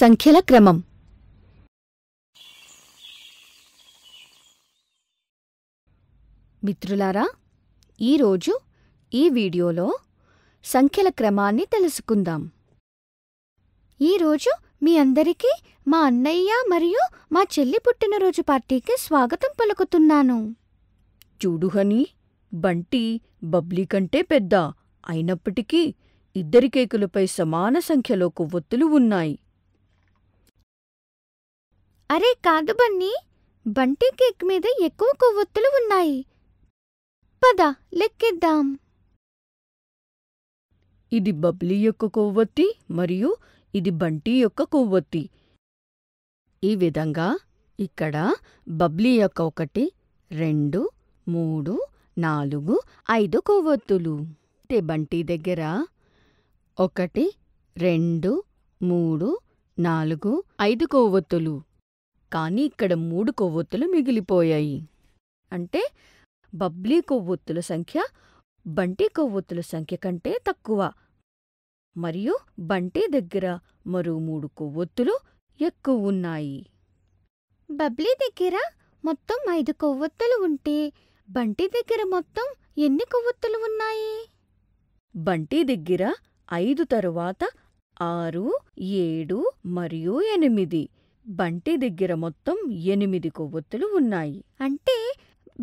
సంఖ్యల క్రమం మిత్రులారా ఈరోజు ఈ వీడియోలో సంఖ్యల క్రమాన్ని తెలుసుకుందాం ఈరోజు మీ అందరికీ మా అన్నయ్య మరియు మా చెల్లి పుట్టినరోజు పార్టీకి స్వాగతం పలుకుతున్నాను చూడుహని బంటి బబ్లీ కంటే పెద్ద అయినప్పటికీ ఇద్దరి కేకులపై సమాన సంఖ్యలో కొవ్వొత్తులు ఉన్నాయి అరే కాదు బన్నీ బంటి కేక్ మీద ఎక్కువ కొవ్వొత్తులు ఉన్నాయి పద లెక్కిద్దాం ఇది బబ్లీ యొక్క కొవ్వొత్తి మరియు ఇది బంటి యొక్క కొవ్వొత్తి ఈ విధంగా ఇక్కడ బబ్లీ యొక్క ఒకటి రెండు మూడు నాలుగు ఐదు కొవ్వొత్తులు అంటే బంటి దగ్గర ఒకటి రెండు మూడు నాలుగు ఐదు కొవ్వొత్తులు కానీ ఇక్కడ మూడు కొవ్వొత్తులు మిగిలిపోయాయి అంటే బబ్లీ కొవ్వొత్తుల సంఖ్య బంటి కొవ్వొత్తుల సంఖ్య కంటే తక్కువ మరియు బంటి దగ్గర మరో మూడు కొవ్వొత్తులు ఎక్కువ ఉన్నాయి బబ్లీ దగ్గర మొత్తం ఐదు కొవ్వొత్తులు ఉంటే బంటి దగ్గర మొత్తం ఎన్ని కొవ్వొత్తులు ఉన్నాయి బంటి దగ్గర ఐదు తరువాత ఆరు ఏడు మరియు ఎనిమిది బంటి దగ్గర మొత్తం ఎనిమిది కొవ్వొత్తులు ఉన్నాయి అంటే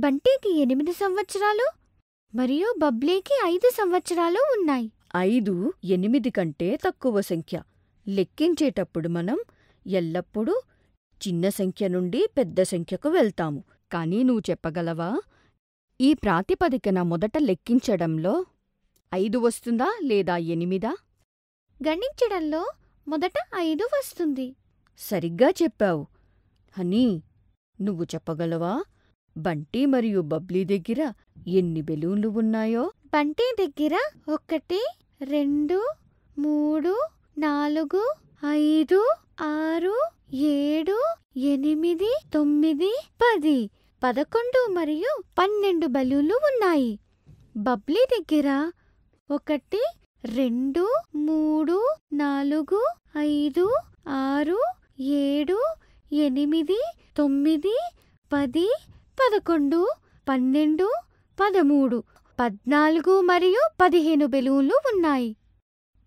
బంటికి ఎనిమిది సంవత్సరాలు మరియు బబ్లీకి ఐదు సంవత్సరాలు ఉన్నాయి ఐదు ఎనిమిది కంటే తక్కువ సంఖ్య లెక్కించేటప్పుడు మనం ఎల్లప్పుడూ చిన్న సంఖ్య నుండి పెద్ద సంఖ్యకు వెళ్తాము కానీ నువ్వు చెప్పగలవా ఈ ప్రాతిపదికన మొదట లెక్కించడంలో ఐదు వస్తుందా లేదా ఎనిమిదా గణించడంలో మొదట ఐదు వస్తుంది సరిగ్గా చెప్పావు హనీ నువ్వు చెప్పగలవా బంటి మరియు బబ్లీ దగ్గర ఎన్ని బెలూన్లు ఉన్నాయో బంటి దగ్గర ఒకటి రెండు మూడు నాలుగు ఐదు ఆరు ఏడు ఎనిమిది తొమ్మిది పది పదకొండు మరియు పన్నెండు బలూన్లు ఉన్నాయి బబ్లీ దగ్గర ఒకటి రెండు మూడు నాలుగు ఐదు ఆరు ఏడు ఎనిమిది తొమ్మిది పది పదకొండు పన్నెండు పదమూడు పద్నాలుగు మరియు పదిహేను బెలూన్లు ఉన్నాయి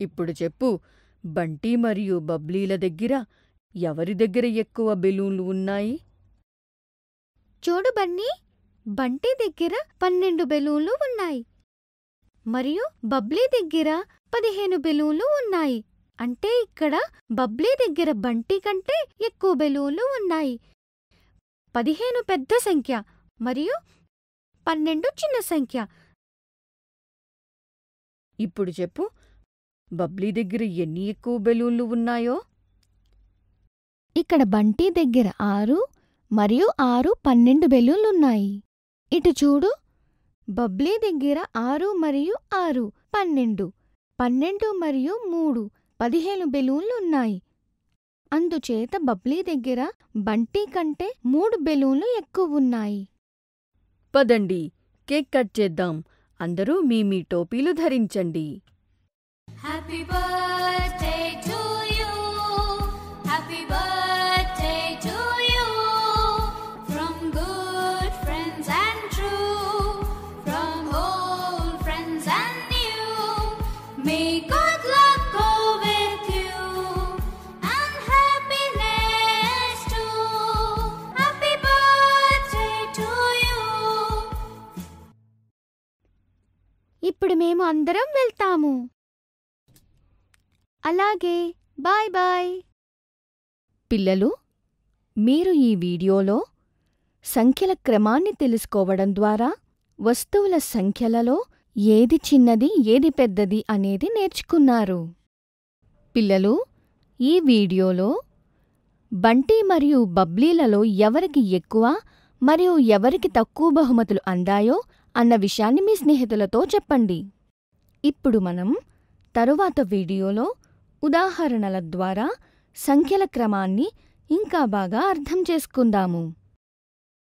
ఇప్పుడు చెప్పు బంటి మరియు బబ్లీల దగ్గర ఎవరి దగ్గర ఎక్కువ బెలూన్లు ఉన్నాయి చూడు బన్నీ బంటి దగ్గర పన్నెండు బెలూన్లు ఉన్నాయి మరియు బబ్లీ దగ్గర పదిహేను బెలూన్లు ఉన్నాయి అంటే ఇక్కడ బబ్లీ దగ్గర బంటి కంటే ఎక్కువ బెలూన్లు ఉన్నాయి పదిహేను పెద్ద సంఖ్య మరియు పన్నెండు చిన్న సంఖ్య ఇప్పుడు చెప్పు బబ్లీ దగ్గర ఎన్ని ఎక్కువ బెలూన్లు ఉన్నాయో ఇక్కడ బంటి దగ్గర ఆరు మరియు ఆరు పన్నెండు బెలూన్లున్నాయి ఇటు చూడు బబ్లీ దగ్గర ఆరు మరియు ఆరు పన్నెండు పన్నెండు మరియు మూడు పదిహేను బెలూన్లు ఉన్నాయి అందుచేత బబ్లీ దగ్గర బంటి కంటే మూడు బెలూన్లు ఎక్కువ ఉన్నాయి పదండి కేక్ కట్ చేద్దాం అందరూ మీ మీ టోపీలు ధరించండి హ్యాపీ ఇప్పుడు మేము అందరం వెళ్తాము అలాగే బాయ్ బాయ్ పిల్లలు మీరు ఈ వీడియోలో సంఖ్యల క్రమాన్ని తెలుసుకోవడం ద్వారా వస్తువుల సంఖ్యలలో ఏది చిన్నది ఏది పెద్దది అనేది నేర్చుకున్నారు పిల్లలు ఈ వీడియోలో బంటి మరియు బబ్లీలలో ఎవరికి ఎక్కువ మరియు ఎవరికి తక్కువ బహుమతులు అందాయో అన్న విషయాన్ని మీ స్నేహితులతో చెప్పండి ఇప్పుడు మనం తరువాత వీడియోలో ఉదాహరణల ద్వారా సంఖ్యల క్రమాన్ని ఇంకా బాగా అర్థం చేసుకుందాము